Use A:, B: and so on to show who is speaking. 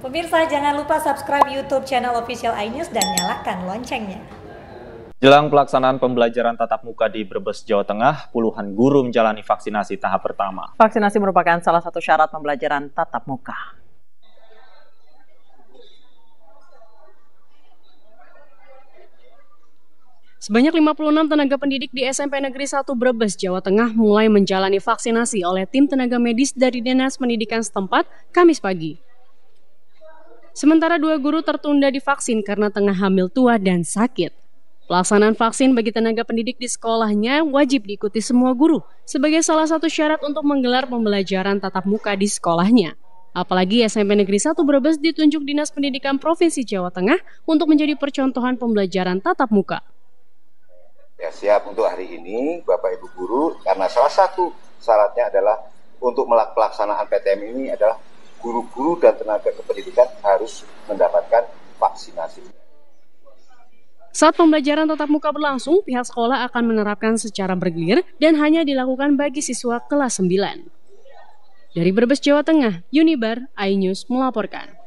A: Pemirsa jangan lupa subscribe YouTube channel official iNews dan nyalakan loncengnya.
B: Jelang pelaksanaan pembelajaran tatap muka di Brebes, Jawa Tengah, puluhan guru menjalani vaksinasi tahap pertama.
C: Vaksinasi merupakan salah satu syarat pembelajaran tatap muka.
A: Sebanyak 56 tenaga pendidik di SMP Negeri 1 Brebes, Jawa Tengah mulai menjalani vaksinasi oleh tim tenaga medis dari Dinas Pendidikan setempat Kamis pagi. Sementara dua guru tertunda divaksin karena tengah hamil tua dan sakit. Pelaksanaan vaksin bagi tenaga pendidik di sekolahnya wajib diikuti semua guru sebagai salah satu syarat untuk menggelar pembelajaran tatap muka di sekolahnya. Apalagi SMP Negeri 1 Brebes ditunjuk Dinas Pendidikan Provinsi Jawa Tengah untuk menjadi percontohan pembelajaran tatap muka.
D: Ya, siap untuk hari ini Bapak Ibu guru karena salah satu syaratnya adalah untuk melaksanakan PTM ini adalah guru-guru dan tenaga kependidikan harus mendapatkan vaksinasi.
A: Saat pembelajaran tatap muka berlangsung, pihak sekolah akan menerapkan secara bergilir dan hanya dilakukan bagi siswa kelas 9. Dari Brebes, Jawa Tengah, Unibar, iNews melaporkan.